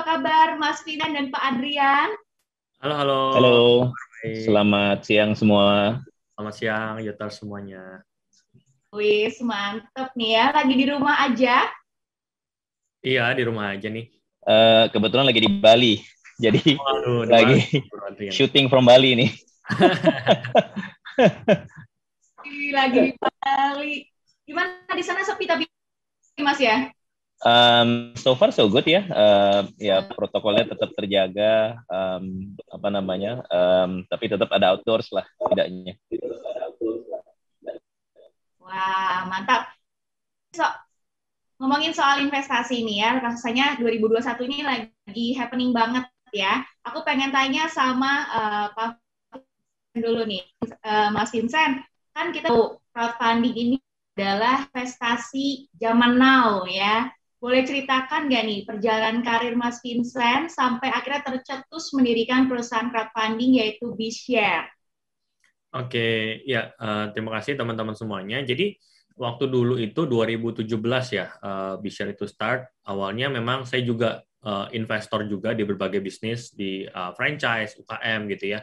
Apa kabar Mas Fidan dan Pak Adrian? Halo, halo. Halo. Selamat siang semua. Selamat siang Yotar semuanya. Wih, mantep nih ya. Lagi di rumah aja? Iya, di rumah aja nih. Uh, kebetulan lagi di Bali. Jadi Aduh, lagi Bali. shooting from Bali nih. lagi di Bali. Gimana di sana sepi tapi Mas ya? Um, so far so good ya. Uh, ya protokolnya tetap terjaga. Um, apa namanya? Um, tapi tetap ada outdoors lah tidaknya. Wah mantap. So, ngomongin soal investasi ini ya, rasanya 2021 ini lagi happening banget ya. Aku pengen tanya sama uh, Pak dulu nih, uh, Mas Vincent. Kan kita tahu crowdfunding ini adalah investasi zaman now ya boleh ceritakan gak nih perjalanan karir Mas Vincent sampai akhirnya tercetus mendirikan perusahaan crowdfunding yaitu BeShare? Oke, ya uh, terima kasih teman-teman semuanya. Jadi waktu dulu itu 2017 ya uh, BeShare itu start. Awalnya memang saya juga uh, investor juga di berbagai bisnis di uh, franchise, UKM gitu ya.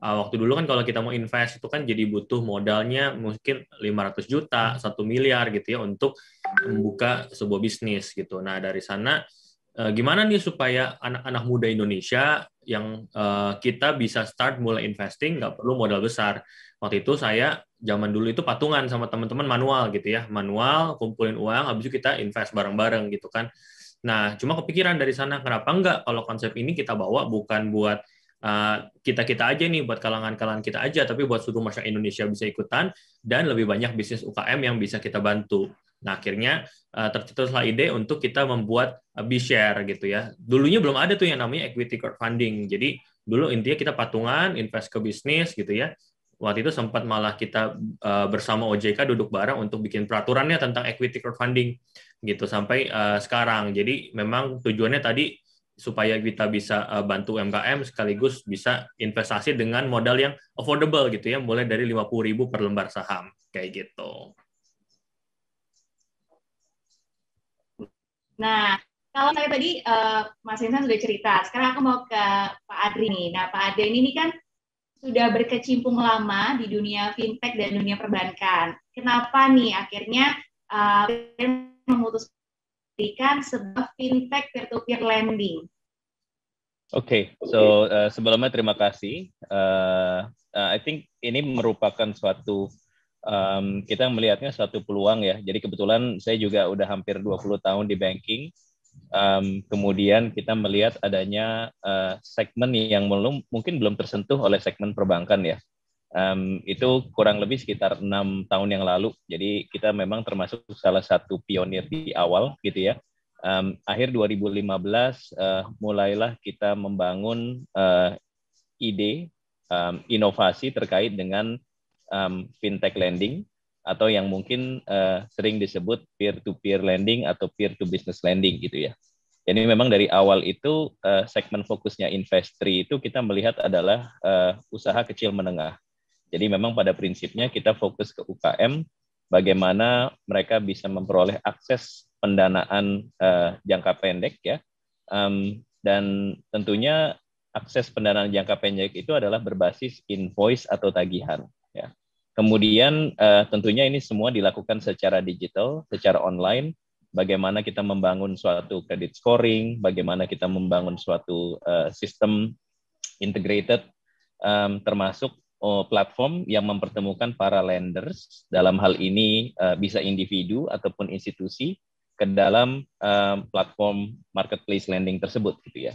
Uh, waktu dulu kan kalau kita mau invest itu kan jadi butuh modalnya mungkin 500 juta, 1 miliar gitu ya untuk membuka sebuah bisnis gitu. Nah dari sana eh, gimana nih supaya anak-anak muda Indonesia yang uh, kita bisa start mulai investing nggak perlu modal besar. Waktu itu saya zaman dulu itu patungan sama teman-teman manual gitu ya, manual kumpulin uang habis itu kita invest bareng-bareng gitu kan. Nah, cuma kepikiran dari sana kenapa nggak kalau konsep ini kita bawa bukan buat Uh, eh, kita kita aja nih buat kalangan-kalangan kita aja tapi buat seluruh masyarakat Indonesia bisa ikutan dan lebih banyak bisnis UKM yang bisa kita bantu Nah, akhirnya uh, tercetuslah ide untuk kita membuat uh, B-share gitu ya. Dulunya belum ada tuh yang namanya equity crowdfunding. Jadi dulu intinya kita patungan, invest ke bisnis gitu ya. Waktu itu sempat malah kita uh, bersama OJK duduk bareng untuk bikin peraturannya tentang equity crowdfunding gitu sampai uh, sekarang. Jadi memang tujuannya tadi supaya kita bisa uh, bantu UMKM sekaligus bisa investasi dengan modal yang affordable gitu ya mulai dari 50.000 per lembar saham kayak gitu. Nah, kalau saya tadi uh, Mas Insan sudah cerita, sekarang aku mau ke Pak Adri nih. Nah, Pak Adri ini kan sudah berkecimpung lama di dunia fintech dan dunia perbankan. Kenapa nih akhirnya uh, memutuskan sebuah fintech peer-to-peer lending? Oke, okay, so uh, sebelumnya terima kasih. Uh, uh, I think ini merupakan suatu um, kita melihatnya satu peluang ya. Jadi kebetulan saya juga udah hampir 20 tahun di banking. Um, kemudian kita melihat adanya uh, segmen yang belum mungkin belum tersentuh oleh segmen perbankan ya. Um, itu kurang lebih sekitar enam tahun yang lalu. Jadi kita memang termasuk salah satu pionir di awal gitu ya. Um, akhir 2015 uh, eh, mulailah kita membangun uh, ide um, inovasi terkait dengan um, fintech lending atau yang mungkin uh, sering disebut peer-to-peer lending atau peer-to-business lending gitu ya. Jadi memang dari awal itu uh, segmen fokusnya Investri itu kita melihat adalah uh, usaha kecil menengah. Jadi memang pada prinsipnya kita fokus ke UKM, bagaimana mereka bisa memperoleh akses pendanaan uh, jangka pendek ya. Um, dan tentunya akses pendanaan jangka pendek itu adalah berbasis invoice atau tagihan ya. Kemudian uh, tentunya ini semua dilakukan secara digital, secara online. Bagaimana kita membangun suatu kredit scoring, bagaimana kita membangun suatu uh, sistem integrated, um, termasuk uh, platform yang mempertemukan para lenders dalam hal ini uh, bisa individu ataupun institusi ke dalam uh, platform marketplace lending tersebut, gitu ya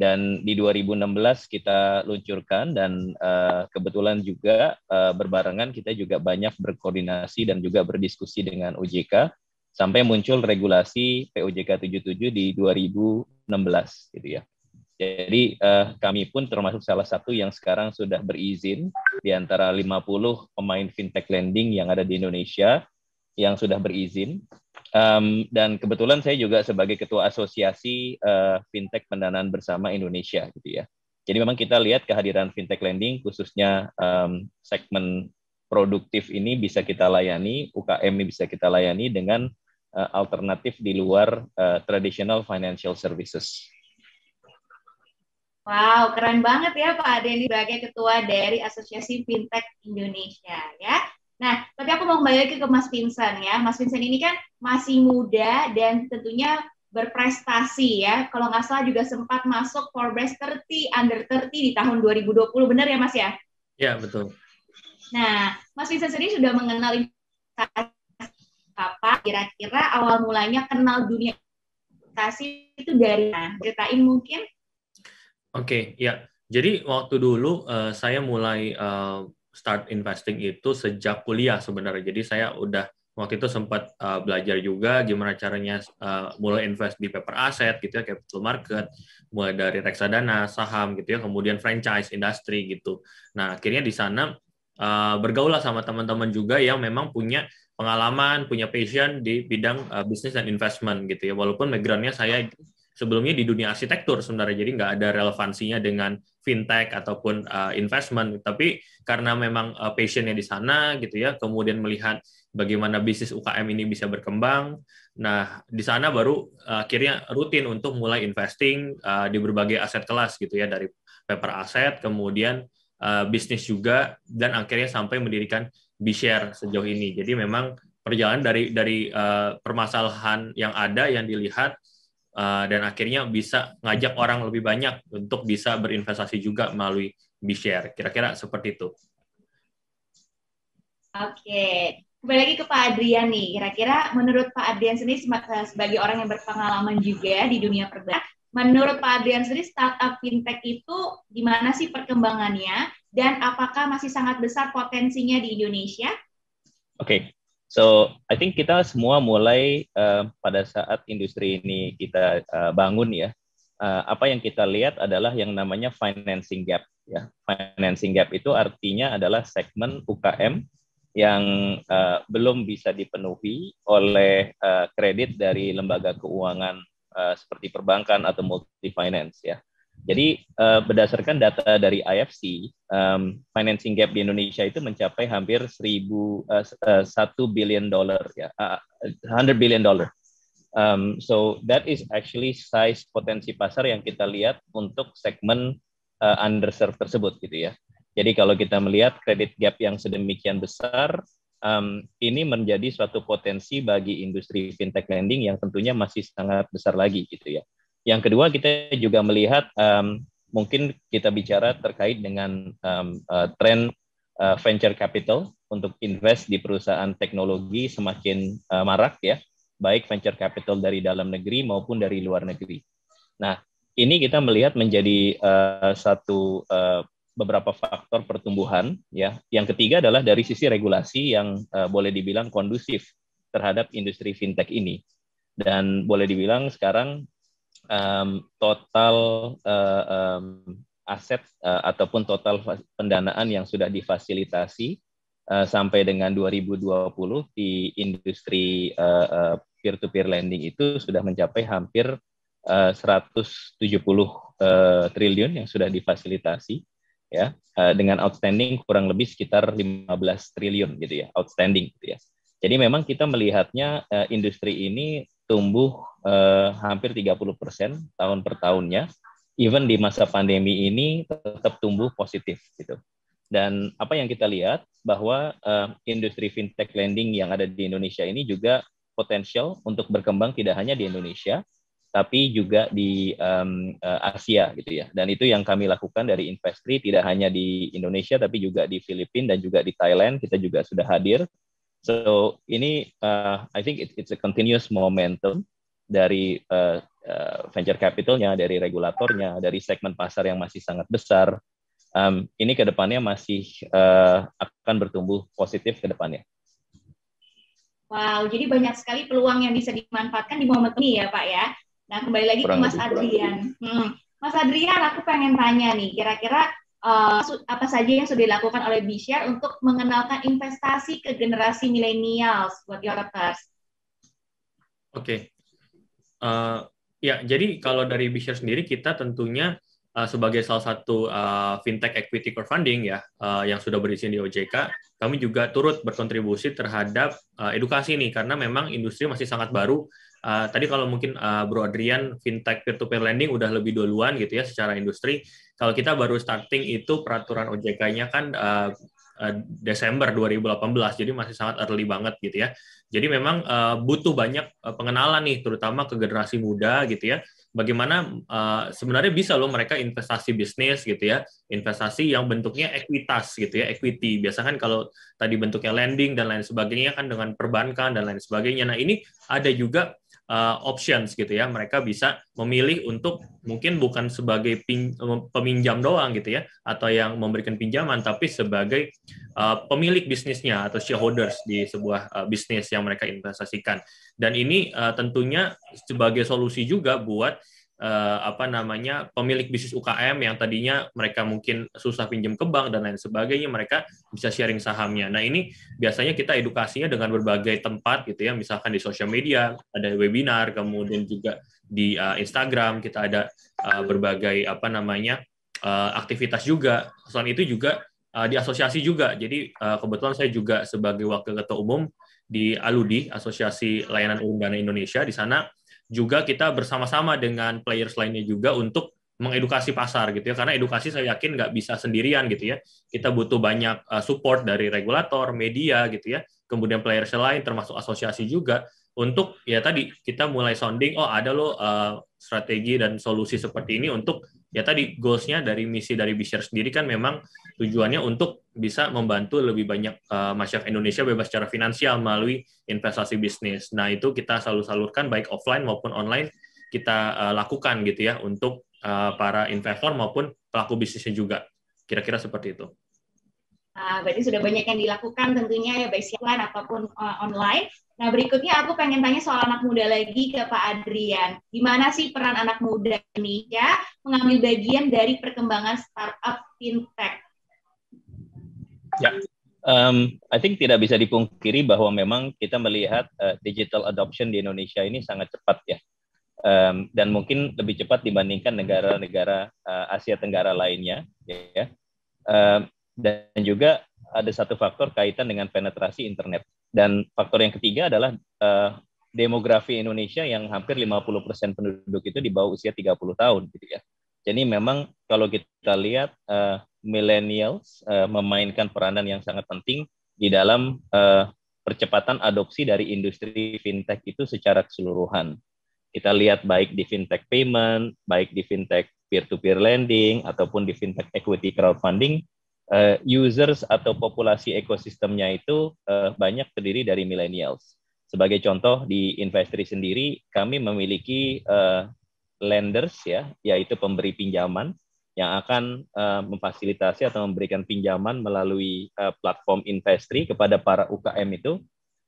dan di 2016 kita luncurkan dan uh, kebetulan juga uh, berbarengan kita juga banyak berkoordinasi dan juga berdiskusi dengan OJK sampai muncul regulasi POJK 77 di 2016 gitu ya. Jadi uh, kami pun termasuk salah satu yang sekarang sudah berizin di antara 50 pemain fintech lending yang ada di Indonesia yang sudah berizin Um, dan kebetulan saya juga sebagai ketua asosiasi uh, fintech pendanaan bersama Indonesia gitu ya. Jadi memang kita lihat kehadiran fintech lending khususnya um, segmen produktif ini bisa kita layani, UKM ini bisa kita layani dengan uh, alternatif di luar uh, traditional financial services. Wow, keren banget ya Pak Denny sebagai ketua dari Asosiasi Fintech Indonesia ya. Nah, tapi aku mau kembali lagi ke Mas Vincent ya. Mas Vincent ini kan masih muda dan tentunya berprestasi ya. Kalau nggak salah juga sempat masuk Forbes 30 under 30 di tahun 2020, benar ya Mas ya? Ya, betul. Nah, Mas Vincent sendiri sudah mengenal apa kira-kira awal mulanya kenal dunia investasi itu dari mana? Ceritain mungkin. Oke, okay, ya. Jadi waktu dulu uh, saya mulai uh, start investing itu sejak kuliah sebenarnya. Jadi saya udah waktu itu sempat uh, belajar juga gimana caranya uh, mulai invest di paper asset gitu ya capital market mulai dari reksadana saham gitu ya kemudian franchise industri gitu nah akhirnya di sana uh, bergaul lah sama teman-teman juga yang memang punya pengalaman punya passion di bidang uh, bisnis dan investment gitu ya walaupun background-nya saya sebelumnya di dunia arsitektur sebenarnya jadi nggak ada relevansinya dengan fintech ataupun uh, investment tapi karena memang uh, passionnya di sana gitu ya kemudian melihat bagaimana bisnis UKM ini bisa berkembang nah di sana baru uh, akhirnya rutin untuk mulai investing uh, di berbagai aset kelas gitu ya dari paper aset kemudian uh, bisnis juga dan akhirnya sampai mendirikan B-share sejauh ini jadi memang perjalanan dari dari uh, permasalahan yang ada yang dilihat Eh, dan akhirnya bisa ngajak orang lebih banyak untuk bisa berinvestasi juga melalui B-Share. Kira-kira seperti itu. Oke, kembali lagi ke Pak Adrian nih. Kira-kira menurut Pak Adrian sendiri eh, sebagai orang yang berpengalaman juga di dunia perbankan, menurut Pak Adrian sendiri startup fintech itu gimana sih perkembangannya dan apakah masih sangat besar potensinya di Indonesia? Oke, So I think kita semua mulai uh, pada saat industri ini kita uh, bangun ya. Uh, apa yang kita lihat adalah yang namanya financing gap ya. Financing gap itu artinya adalah segmen UKM yang uh, belum bisa dipenuhi oleh uh, kredit dari lembaga keuangan uh, seperti perbankan atau multi finance ya. Jadi uh, berdasarkan data dari IFC, um, financing gap di Indonesia itu mencapai hampir 1000 uh, 1 billion dollar ya, uh, 100 billion dollar. Um, so that is actually size potensi pasar yang kita lihat untuk segmen uh, underserved tersebut gitu ya. Jadi kalau kita melihat kredit gap yang sedemikian besar, um, ini menjadi suatu potensi bagi industri fintech lending yang tentunya masih sangat besar lagi gitu ya yang kedua kita juga melihat um, mungkin kita bicara terkait dengan um, uh, eh, tren uh, eh, venture capital untuk invest di perusahaan teknologi semakin uh, marak ya, baik venture capital dari dalam negeri maupun dari luar negeri. Nah, ini kita melihat menjadi uh, satu uh, beberapa faktor pertumbuhan ya. Yang ketiga adalah dari sisi regulasi yang uh, boleh dibilang kondusif terhadap industri fintech ini. Dan boleh dibilang sekarang um, total uh, um, aset uh, ataupun total pendanaan yang sudah difasilitasi uh, sampai dengan 2020 di industri peer to peer-to-peer lending itu sudah mencapai hampir uh, 170 uh, triliun yang sudah difasilitasi ya uh, dengan outstanding kurang lebih sekitar 15 triliun gitu ya outstanding gitu ya. Jadi memang kita melihatnya uh, industri ini tumbuh eh, hampir 30 persen tahun per tahunnya. Even di masa pandemi ini tetap tumbuh positif gitu. Dan apa yang kita lihat bahwa eh, industri fintech lending yang ada di Indonesia ini juga potensial untuk berkembang tidak hanya di Indonesia, tapi juga di um, Asia gitu ya. Dan itu yang kami lakukan dari Investri tidak hanya di Indonesia tapi juga di Filipina dan juga di Thailand kita juga sudah hadir. So ini uh, I think it's a continuous momentum dari uh, venture capitalnya, dari regulatornya, dari segmen pasar yang masih sangat besar, um, ini ke depannya masih uh, akan bertumbuh positif ke depannya. Wow, jadi banyak sekali peluang yang bisa dimanfaatkan di momen ini ya Pak ya. Nah kembali lagi kurang ke Mas Adrian. Hmm. Mas Adrian, aku pengen tanya nih, kira-kira uh, apa saja yang sudah dilakukan oleh Bishare untuk mengenalkan investasi ke generasi milenial buat Yorkers? Oke, Uh, ya, jadi kalau dari Bisher sendiri kita tentunya uh, sebagai salah satu uh, fintech equity crowdfunding ya uh, yang sudah berizin di OJK, kami juga turut berkontribusi terhadap uh, edukasi ini karena memang industri masih sangat baru. Uh, tadi kalau mungkin uh, Bro Adrian fintech peer to peer lending udah lebih duluan gitu ya secara industri. Kalau kita baru starting itu peraturan OJK-nya kan uh, Desember 2018, jadi masih sangat early banget gitu ya. Jadi memang uh, butuh banyak uh, pengenalan nih, terutama ke generasi muda gitu ya. Bagaimana uh, sebenarnya bisa loh mereka investasi bisnis gitu ya, investasi yang bentuknya ekuitas gitu ya, equity. Biasa kan kalau tadi bentuknya lending dan lain sebagainya kan dengan perbankan dan lain sebagainya. Nah ini ada juga uh, options gitu ya. Mereka bisa memilih untuk mungkin bukan sebagai peminjam doang gitu ya, atau yang memberikan pinjaman, tapi sebagai Eh, pemilik bisnisnya atau shareholders di sebuah uh, bisnis yang mereka investasikan. Dan ini uh, tentunya sebagai solusi juga buat uh, apa namanya pemilik bisnis UKM yang tadinya mereka mungkin susah pinjam ke bank dan lain sebagainya mereka bisa sharing sahamnya. Nah ini biasanya kita edukasinya dengan berbagai tempat gitu ya, misalkan di sosial media ada webinar, kemudian juga di uh, Instagram kita ada uh, berbagai apa namanya uh, aktivitas juga. Selain itu juga uh, eh, di asosiasi juga. Jadi uh, kebetulan saya juga sebagai wakil ketua umum di Aludi Asosiasi Layanan Umum Indonesia di sana juga kita bersama-sama dengan players lainnya juga untuk mengedukasi pasar gitu ya karena edukasi saya yakin nggak bisa sendirian gitu ya kita butuh banyak eh, support dari regulator media gitu ya kemudian players lain termasuk asosiasi juga untuk ya tadi kita mulai sounding oh ada loh uh, strategi dan solusi seperti ini untuk ya tadi goalsnya dari misi dari Bisher sendiri kan memang tujuannya untuk bisa membantu lebih banyak uh, masyarakat Indonesia bebas secara finansial melalui investasi bisnis. Nah itu kita selalu salurkan baik offline maupun online kita uh, lakukan gitu ya untuk uh, para investor maupun pelaku bisnisnya juga. Kira-kira seperti itu. Uh, berarti sudah banyak yang dilakukan tentunya ya baik online ataupun uh, online. Nah, berikutnya aku pengen tanya soal anak muda lagi ke Pak Adrian. Gimana sih peran anak muda ini ya mengambil bagian dari perkembangan startup fintech? Ya, um, I think tidak bisa dipungkiri bahwa memang kita melihat uh, digital adoption di Indonesia ini sangat cepat ya. Um, dan mungkin lebih cepat dibandingkan negara-negara uh, Asia Tenggara lainnya, ya. Um, dan juga ada satu faktor kaitan dengan penetrasi internet dan faktor yang ketiga adalah uh, demografi Indonesia yang hampir 50% penduduk itu di bawah usia 30 tahun gitu ya. Jadi memang kalau kita lihat uh, millennials uh, memainkan peranan yang sangat penting di dalam uh, percepatan adopsi dari industri fintech itu secara keseluruhan. Kita lihat baik di fintech payment, baik di fintech peer-to-peer lending ataupun di fintech equity crowdfunding Eh, users atau populasi ekosistemnya itu uh, banyak terdiri dari millennials. Sebagai contoh di Investri sendiri kami memiliki uh, lenders ya, yaitu pemberi pinjaman yang akan uh, memfasilitasi atau memberikan pinjaman melalui uh, platform Investri kepada para UKM itu.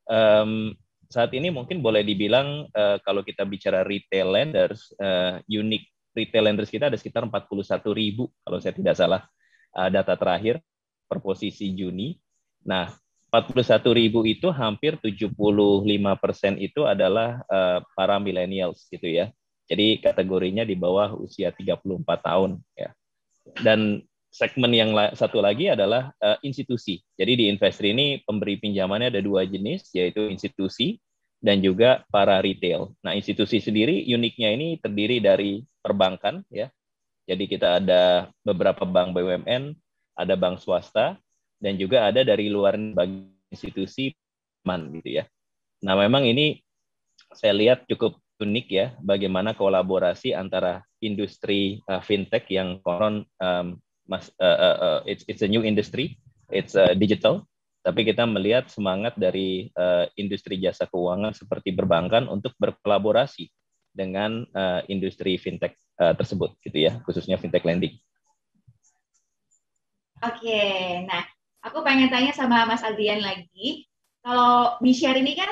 Um, saat ini mungkin boleh dibilang uh, kalau kita bicara retail lenders, uh, unique retail lenders kita ada sekitar 41 ribu kalau saya tidak salah uh, data terakhir per posisi Juni. Nah, 41 ribu itu hampir 75 persen itu adalah uh, para millennials gitu ya. Jadi kategorinya di bawah usia 34 tahun ya. Dan segmen yang la satu lagi adalah uh, institusi. Jadi di investor ini pemberi pinjamannya ada dua jenis yaitu institusi dan juga para retail. Nah, institusi sendiri uniknya ini terdiri dari perbankan ya. Jadi kita ada beberapa bank BUMN, ada bank swasta, dan juga ada dari luar bank institusi man gitu ya. Nah memang ini saya lihat cukup unik ya bagaimana kolaborasi antara industri uh, fintech yang koron, um, mas, uh, uh, uh, it's, it's a new industry, it's uh, digital, tapi kita melihat semangat dari uh, industri jasa keuangan seperti perbankan untuk berkolaborasi dengan uh, industri fintech Eh, tersebut gitu ya khususnya fintech lending. Oke, nah aku pengen tanya sama Mas Adrian lagi, kalau Bishar ini kan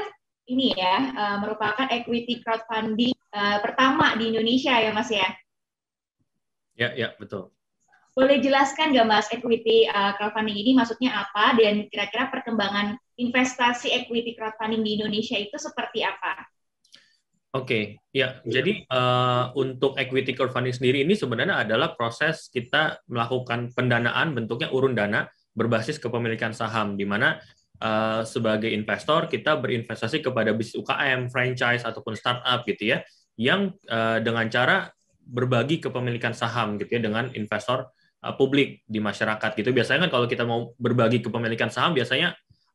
ini ya uh, merupakan equity crowdfunding uh, pertama di Indonesia ya Mas ya? Ya, ya betul. Boleh jelaskan nggak Mas equity uh, crowdfunding ini maksudnya apa dan kira-kira perkembangan investasi equity crowdfunding di Indonesia itu seperti apa? Oke, okay. ya. Iya. Jadi uh, untuk equity crowdfunding sendiri ini sebenarnya adalah proses kita melakukan pendanaan bentuknya urun dana berbasis kepemilikan saham, di mana uh, sebagai investor kita berinvestasi kepada bisnis UKM, franchise ataupun startup gitu ya, yang uh, dengan cara berbagi kepemilikan saham gitu ya dengan investor uh, publik di masyarakat gitu. Biasanya kan kalau kita mau berbagi kepemilikan saham biasanya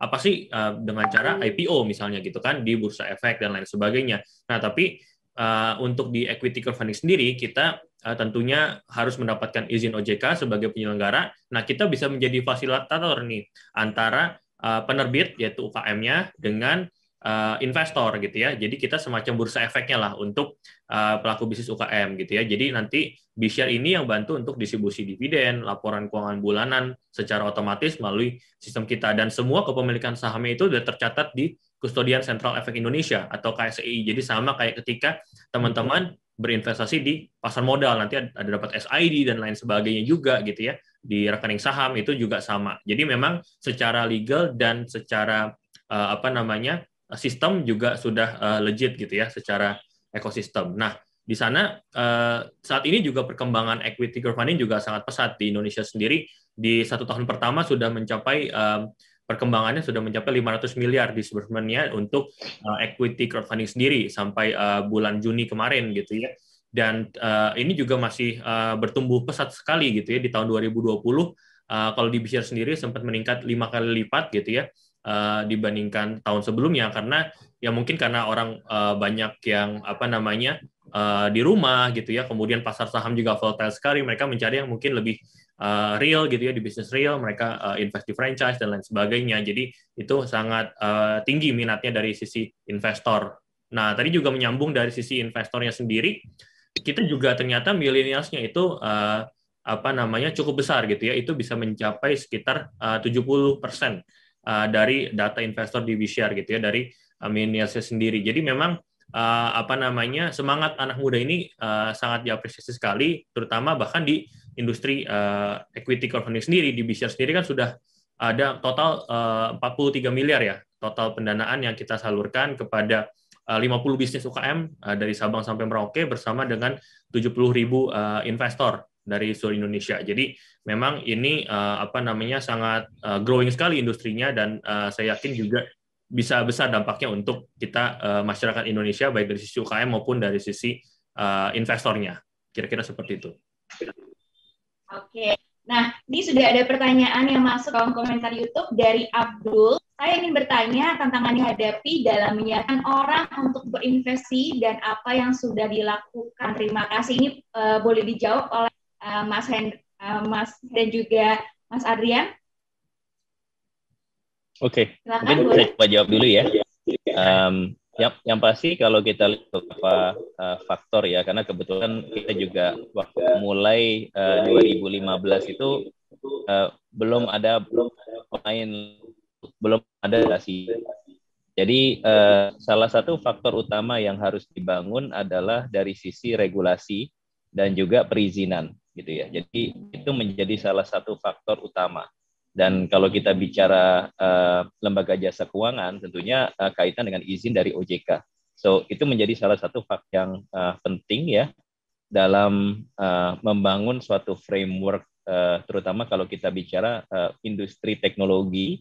apa sih uh, dengan cara IPO misalnya gitu kan di bursa efek dan lain sebagainya. Nah, tapi uh, untuk di equity crowdfunding sendiri kita uh, tentunya harus mendapatkan izin OJK sebagai penyelenggara. Nah, kita bisa menjadi fasilitator nih antara uh, penerbit yaitu UKM-nya dengan uh, investor gitu ya. Jadi kita semacam bursa efeknya lah untuk uh, pelaku bisnis UKM gitu ya. Jadi nanti Bishare ini yang bantu untuk distribusi dividen, laporan keuangan bulanan secara otomatis melalui sistem kita dan semua kepemilikan sahamnya itu sudah tercatat di Kustodian Central Efek Indonesia atau KSEI. Jadi sama kayak ketika teman-teman berinvestasi di pasar modal nanti ada, ada dapat SID dan lain sebagainya juga gitu ya di rekening saham itu juga sama. Jadi memang secara legal dan secara uh, apa namanya sistem juga sudah uh, legit gitu ya secara ekosistem. Nah, di sana uh, saat ini juga perkembangan equity crowdfunding juga sangat pesat di Indonesia sendiri. Di satu tahun pertama sudah mencapai um, perkembangannya sudah mencapai 500 miliar di sebenarnya untuk uh, equity crowdfunding sendiri sampai uh, bulan Juni kemarin gitu ya. Dan uh, ini juga masih uh, bertumbuh pesat sekali gitu ya di tahun 2020 uh, kalau di Bishare sendiri sempat meningkat lima kali lipat gitu ya Eh, dibandingkan tahun sebelumnya karena ya mungkin karena orang uh, banyak yang apa namanya uh, di rumah gitu ya kemudian pasar saham juga volatile sekali mereka mencari yang mungkin lebih uh, real gitu ya di bisnis real mereka uh, invest di franchise dan lain sebagainya jadi itu sangat uh, tinggi minatnya dari sisi investor nah tadi juga menyambung dari sisi investornya sendiri kita juga ternyata milenialsnya itu uh, apa namanya cukup besar gitu ya itu bisa mencapai sekitar uh, 70 persen uh, dari data investor di BCR gitu ya dari Aminiasnya eh, sendiri. Jadi memang uh, apa namanya semangat anak muda ini uh, sangat diapresiasi sekali, terutama bahkan di industri uh, equity crowdfunding sendiri di BCR sendiri kan sudah ada total uh, 43 miliar ya total pendanaan yang kita salurkan kepada 50 bisnis UKM dari Sabang sampai Merauke bersama dengan 70 ribu investor dari seluruh Indonesia. Jadi memang ini uh, apa namanya sangat uh, growing sekali industrinya dan uh, saya yakin juga bisa besar dampaknya untuk kita uh, masyarakat Indonesia baik dari sisi UKM maupun dari sisi uh, investornya. Kira-kira seperti itu. Oke. Nah, ini sudah ada pertanyaan yang masuk ke komentar YouTube dari Abdul. Saya ingin bertanya tantangan dihadapi dalam menyiarkan orang untuk berinvestasi dan apa yang sudah dilakukan. Terima kasih. Ini uh, boleh dijawab oleh Eh, Mas Hen, uh, Mas dan juga Mas Adrian. Oke, okay. mungkin saya coba jawab dulu ya. Um, yang, yang pasti kalau kita lihat beberapa uh, faktor ya, karena kebetulan kita juga waktu mulai uh, 2015 itu uh, belum ada pemain belum ada relasi. Jadi uh, salah satu faktor utama yang harus dibangun adalah dari sisi regulasi dan juga perizinan gitu ya. Jadi itu menjadi salah satu faktor utama. Dan kalau kita bicara uh, lembaga jasa keuangan, tentunya uh, kaitan dengan izin dari OJK. So itu menjadi salah satu faktor yang uh, penting ya dalam uh, membangun suatu framework, uh, terutama kalau kita bicara uh, industri teknologi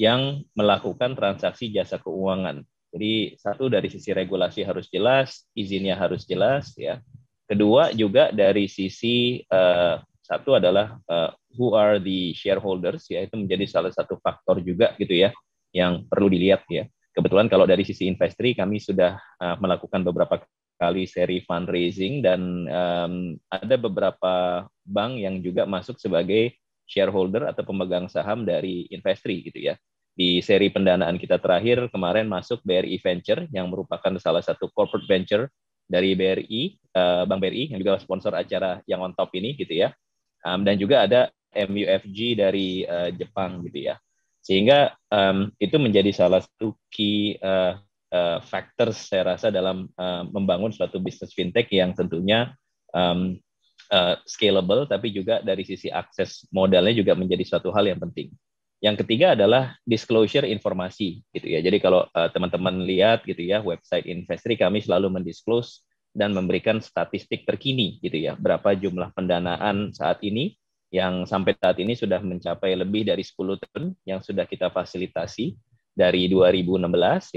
yang melakukan transaksi jasa keuangan. Jadi satu dari sisi regulasi harus jelas, izinnya harus jelas ya. Kedua juga dari sisi uh, satu adalah uh, who are the shareholders ya itu menjadi salah satu faktor juga gitu ya yang perlu dilihat ya. Kebetulan kalau dari sisi investri kami sudah uh, melakukan beberapa kali seri fundraising dan um, ada beberapa bank yang juga masuk sebagai shareholder atau pemegang saham dari investri gitu ya. Di seri pendanaan kita terakhir kemarin masuk BRI e Venture yang merupakan salah satu corporate venture dari BRI, uh, eh, Bank BRI yang juga sponsor acara yang on top ini gitu ya. Um, dan juga ada MUFG dari uh, Jepang gitu ya. Sehingga um, itu menjadi salah satu key uh, uh, factors saya rasa dalam uh, membangun suatu bisnis fintech yang tentunya um, uh, scalable tapi juga dari sisi akses modalnya juga menjadi suatu hal yang penting. Yang ketiga adalah disclosure informasi gitu ya. Jadi kalau teman eh, teman-teman lihat gitu ya website Investri kami selalu mendisclose dan memberikan statistik terkini gitu ya. Berapa jumlah pendanaan saat ini yang sampai saat ini sudah mencapai lebih dari 10 tahun yang sudah kita fasilitasi dari 2016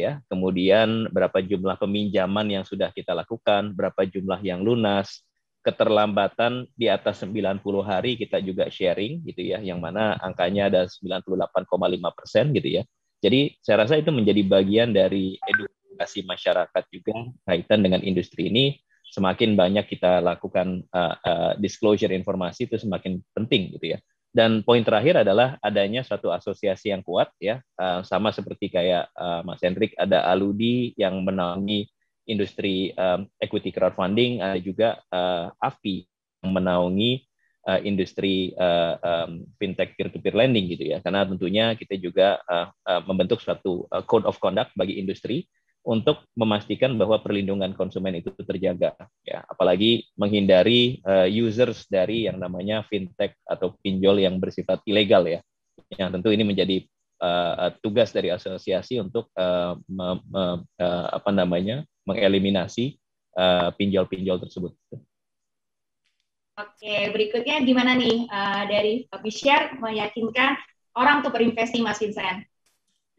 ya. Kemudian berapa jumlah peminjaman yang sudah kita lakukan, berapa jumlah yang lunas, keterlambatan di atas 90 hari kita juga sharing gitu ya yang mana angkanya ada 98,5 persen gitu ya jadi saya rasa itu menjadi bagian dari edukasi masyarakat juga kaitan dengan industri ini semakin banyak kita lakukan uh, uh, disclosure informasi itu semakin penting gitu ya dan poin terakhir adalah adanya suatu asosiasi yang kuat ya uh, sama seperti kayak uh, Mas Hendrik ada Aludi yang menaungi industri um, equity crowdfunding, ada juga uh, AFI yang menaungi uh, industri uh, um, fintech peer-to-peer -peer lending gitu ya. Karena tentunya kita juga uh, uh, membentuk suatu uh, code of conduct bagi industri untuk memastikan bahwa perlindungan konsumen itu terjaga ya apalagi menghindari uh, users dari yang namanya fintech atau pinjol yang bersifat ilegal ya yang tentu ini menjadi uh, tugas dari asosiasi untuk uh, me, me, uh, apa namanya mengeliminasi pinjol-pinjol uh, tersebut. Oke, berikutnya gimana nih uh, dari Share meyakinkan orang untuk berinvestasi, Mas Vincent?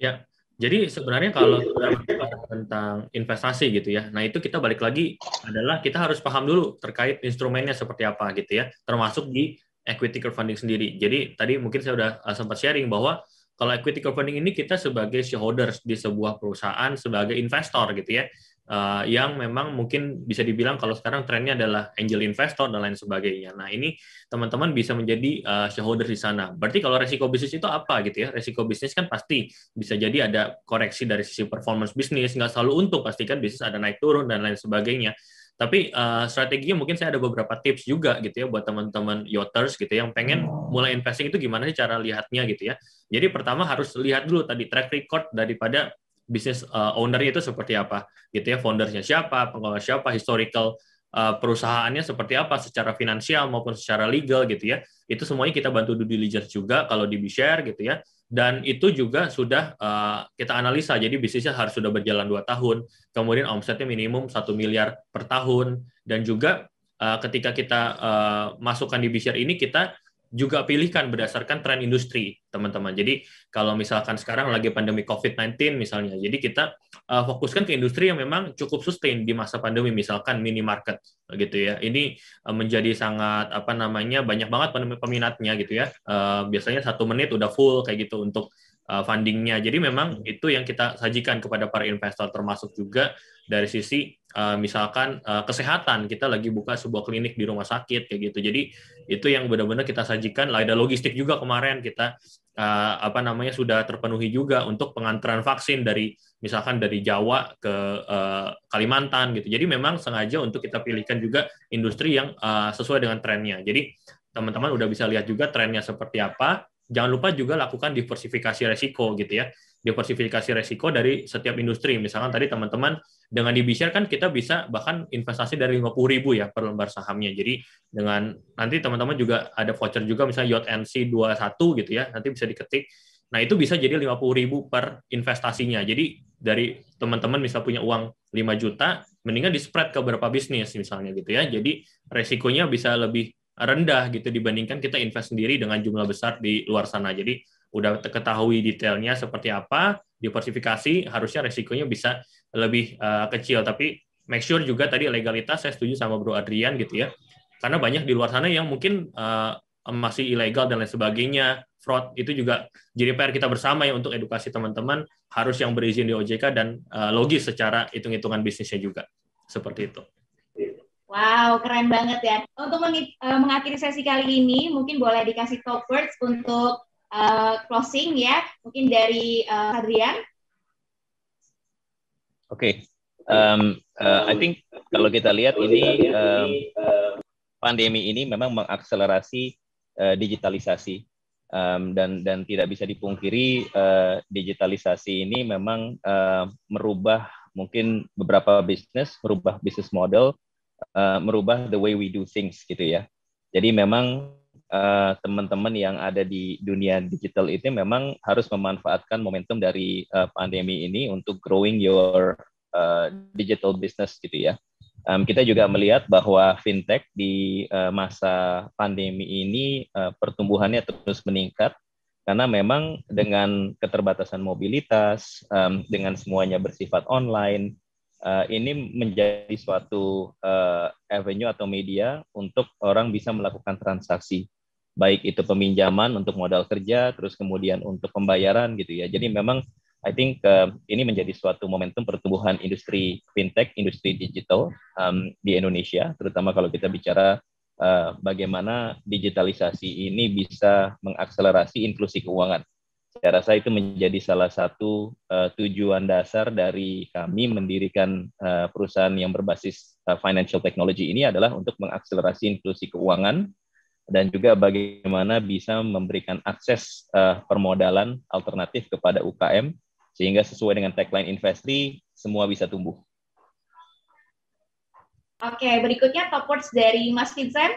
Ya, jadi sebenarnya kalau tentang investasi gitu ya, nah itu kita balik lagi adalah kita harus paham dulu terkait instrumennya seperti apa gitu ya, termasuk di equity crowdfunding sendiri. Jadi tadi mungkin saya sudah sempat sharing bahwa kalau equity crowdfunding ini kita sebagai shareholders di sebuah perusahaan sebagai investor gitu ya. Eh, yang memang mungkin bisa dibilang kalau sekarang trennya adalah angel investor dan lain sebagainya. Nah ini teman-teman bisa menjadi uh, eh, shareholder di sana. Berarti kalau resiko bisnis itu apa gitu ya? Resiko bisnis kan pasti bisa jadi ada koreksi dari sisi performance bisnis, nggak selalu untung, pasti kan bisnis ada naik turun dan lain sebagainya. Tapi uh, strateginya mungkin saya ada beberapa tips juga gitu ya buat teman-teman yoters gitu ya, yang pengen hmm. mulai investing itu gimana sih cara lihatnya gitu ya. Jadi pertama harus lihat dulu tadi track record daripada bisnis uh, eh, ownernya itu seperti apa gitu ya, foundersnya siapa, pengelola siapa, historical uh, perusahaannya seperti apa secara finansial maupun secara legal gitu ya. Itu semuanya kita bantu due diligence juga kalau di share gitu ya dan itu juga sudah uh, kita analisa jadi bisnisnya harus sudah berjalan dua tahun kemudian omsetnya minimum satu miliar per tahun dan juga uh, ketika kita uh, masukkan di bisnis ini kita juga pilihkan berdasarkan tren industri, teman-teman. Jadi kalau misalkan sekarang lagi pandemi COVID-19 misalnya, jadi kita uh, fokuskan ke industri yang memang cukup sustain di masa pandemi, misalkan minimarket gitu ya. Ini uh, menjadi sangat apa namanya banyak banget peminatnya gitu ya. Uh, biasanya satu menit udah full kayak gitu untuk uh, fundingnya. Jadi memang itu yang kita sajikan kepada para investor termasuk juga dari sisi Eh, misalkan uh, kesehatan kita lagi buka sebuah klinik di rumah sakit kayak gitu jadi itu yang benar-benar kita sajikan lah ada logistik juga kemarin kita uh, apa namanya sudah terpenuhi juga untuk pengantaran vaksin dari misalkan dari Jawa ke uh, Kalimantan gitu jadi memang sengaja untuk kita pilihkan juga industri yang uh, sesuai dengan trennya jadi teman-teman udah bisa lihat juga trennya seperti apa jangan lupa juga lakukan diversifikasi resiko gitu ya diversifikasi resiko dari setiap industri. Misalkan tadi teman-teman dengan di kan kita bisa bahkan investasi dari 50 ribu ya per lembar sahamnya. Jadi dengan nanti teman-teman juga ada voucher juga misalnya YNC 21 gitu ya, nanti bisa diketik. Nah, itu bisa jadi 50 ribu per investasinya. Jadi dari teman-teman misal punya uang 5 juta, mendingan di-spread ke beberapa bisnis misalnya gitu ya. Jadi resikonya bisa lebih rendah gitu dibandingkan kita invest sendiri dengan jumlah besar di luar sana. Jadi udah ketahui detailnya seperti apa, diversifikasi harusnya resikonya bisa lebih uh, kecil. Tapi make sure juga tadi legalitas saya setuju sama Bro Adrian gitu ya. Karena banyak di luar sana yang mungkin uh, masih ilegal dan lain sebagainya, fraud itu juga jadi PR kita bersama ya untuk edukasi teman-teman harus yang berizin di OJK dan uh, logis secara hitung-hitungan bisnisnya juga. Seperti itu. Wow, keren banget ya. Untuk mengakhiri sesi kali ini, mungkin boleh dikasih top words untuk uh, closing ya, mungkin dari uh, Adrian. Oke, okay. um, uh, eh, I think kalau kita lihat ini um, pandemi ini memang mengakselerasi uh, digitalisasi um, dan dan tidak bisa dipungkiri uh, digitalisasi ini memang uh, merubah mungkin beberapa bisnis, merubah bisnis model, uh, merubah the way we do things gitu ya. Jadi memang Eh, teman-teman uh, yang ada di dunia digital itu memang harus memanfaatkan momentum dari uh, pandemi ini untuk growing your uh, digital business gitu ya. Um, kita juga melihat bahwa fintech di uh, masa pandemi ini uh, pertumbuhannya terus meningkat karena memang dengan keterbatasan mobilitas, um, dengan semuanya bersifat online, uh, ini menjadi suatu uh, avenue atau media untuk orang bisa melakukan transaksi baik itu peminjaman untuk modal kerja terus kemudian untuk pembayaran gitu ya jadi hmm. memang I think uh, ini menjadi suatu momentum pertumbuhan industri fintech industri digital um, di Indonesia terutama kalau kita bicara uh, bagaimana digitalisasi ini bisa mengakselerasi inklusi keuangan saya rasa itu menjadi salah satu uh, tujuan dasar dari kami mendirikan uh, perusahaan yang berbasis uh, financial technology ini adalah untuk mengakselerasi inklusi keuangan dan juga bagaimana bisa memberikan akses uh, permodalan alternatif kepada UKM sehingga sesuai dengan tagline Investri semua bisa tumbuh. Oke, berikutnya top words dari Mas Vincent.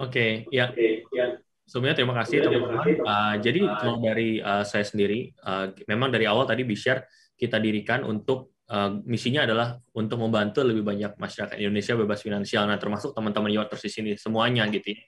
Oke, ya. Oke, ya. Sebenarnya terima kasih teman-teman. Uh, jadi kalau dari uh, saya sendiri, uh, memang dari awal tadi Bishare kita dirikan untuk Eh, misinya adalah untuk membantu lebih banyak masyarakat Indonesia bebas finansial. Nah, termasuk teman-teman yang di sini semuanya gitu. Ya.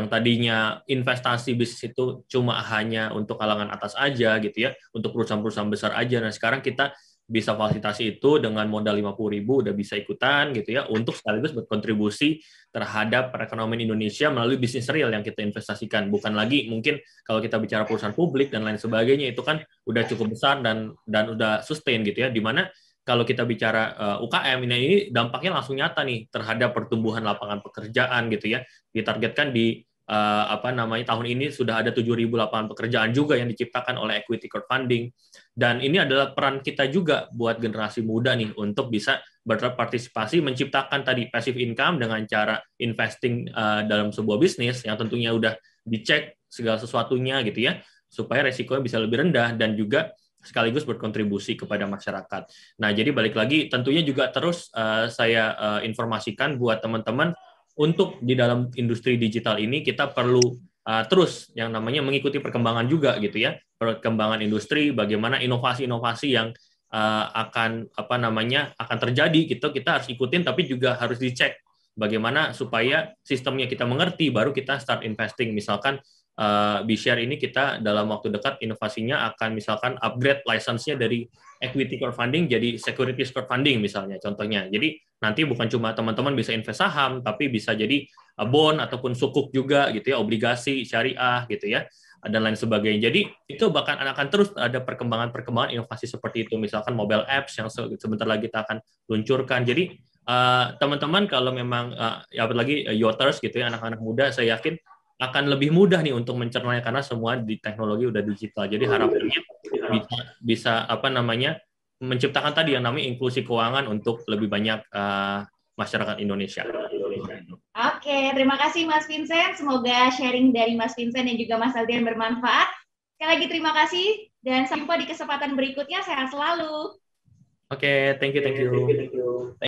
Yang tadinya investasi bisnis itu cuma hanya untuk kalangan atas aja gitu ya, untuk perusahaan-perusahaan besar aja. Nah, sekarang kita bisa fasilitasi itu dengan modal 50 ribu udah bisa ikutan gitu ya untuk sekaligus berkontribusi terhadap perekonomian Indonesia melalui bisnis real yang kita investasikan bukan lagi mungkin kalau kita bicara perusahaan publik dan lain sebagainya itu kan udah cukup besar dan dan udah sustain gitu ya di mana kalau kita bicara uh, eh, UKM ini, ini dampaknya langsung nyata nih terhadap pertumbuhan lapangan pekerjaan gitu ya. Ditargetkan di uh, apa namanya tahun ini sudah ada 7.000 lapangan pekerjaan juga yang diciptakan oleh equity crowdfunding dan ini adalah peran kita juga buat generasi muda nih untuk bisa berpartisipasi menciptakan tadi passive income dengan cara investing uh, dalam sebuah bisnis yang tentunya udah dicek segala sesuatunya gitu ya supaya resikonya bisa lebih rendah dan juga sekaligus berkontribusi kepada masyarakat. Nah, jadi balik lagi tentunya juga terus uh, saya uh, informasikan buat teman-teman untuk di dalam industri digital ini kita perlu uh, terus yang namanya mengikuti perkembangan juga gitu ya, perkembangan industri, bagaimana inovasi-inovasi yang uh, akan apa namanya akan terjadi gitu kita harus ikutin tapi juga harus dicek bagaimana supaya sistemnya kita mengerti baru kita start investing misalkan uh, B-Share ini kita dalam waktu dekat inovasinya akan misalkan upgrade lisensinya dari equity crowdfunding jadi securities crowdfunding misalnya contohnya. Jadi nanti bukan cuma teman-teman bisa invest saham tapi bisa jadi eh, bond ataupun sukuk juga gitu ya, obligasi syariah gitu ya dan lain sebagainya. Jadi itu bahkan akan terus ada perkembangan-perkembangan inovasi seperti itu misalkan mobile apps yang sebentar lagi kita akan luncurkan. Jadi eh, teman-teman uh, kalau memang uh, ya apalagi uh, yoters gitu ya anak-anak muda saya yakin akan lebih mudah nih untuk mencernanya karena semua di teknologi udah digital. Jadi harapannya bisa bisa apa namanya menciptakan tadi yang namanya inklusi keuangan untuk lebih banyak uh, masyarakat Indonesia. Oke, terima kasih Mas Vincent. Semoga sharing dari Mas Vincent dan juga Mas Aldian bermanfaat. Sekali lagi terima kasih dan sampai di kesempatan berikutnya. Sehat selalu. Oke, okay, thank you, thank you. Thank you, thank you.